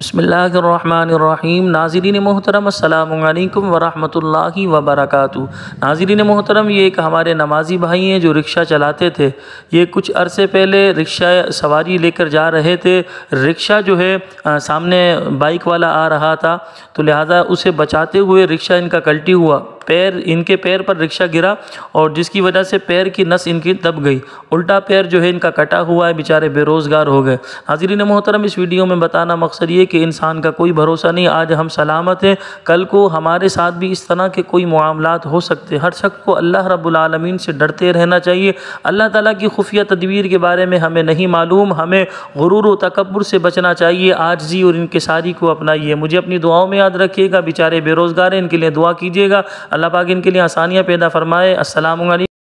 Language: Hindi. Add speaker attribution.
Speaker 1: बसमीम नाजरीन मोहतरम अल्लाम वरहमल वबरक नाजरीन मोहतरम ये एक हमारे नमाजी भाई हैं जो रिक्शा चलाते थे ये कुछ अरसे पहले रिक्शा सवारी लेकर जा रहे थे रिक्शा जो है आ, सामने बाइक वाला आ रहा था तो लिहाजा उसे बचाते हुए रिक्शा इनका कल्टी हुआ पैर इनके पैर पर रिक्शा गिरा और जिसकी वजह से पैर की नस इनकी दब गई उल्टा पैर जो है इनका कटा हुआ है बेचारे बेरोज़गार हो गए हाजिरीन मोहतरम इस वीडियो में बताना मकसद ये कि इंसान का कोई भरोसा नहीं आज हम सलामत हैं कल को हमारे साथ भी इस तरह के कोई मामला हो सकते हैं हर शख्स को अल्लाह रबालमीन से डरते रहना चाहिए अल्लाह तला की खुफिया तदवीर के बारे में हमें नहीं मालूम हमें गुरूर व तकबर से बचना चाहिए जी और इनके सारी को अपनाइए मुझे अपनी दुआओं में याद रखिएगा बेचारे बेरोज़गार हैं इनके लिए दुआ कीजिएगा अल्लाह पाक इनके लिए आसानियाँ पैदा फरमाए असल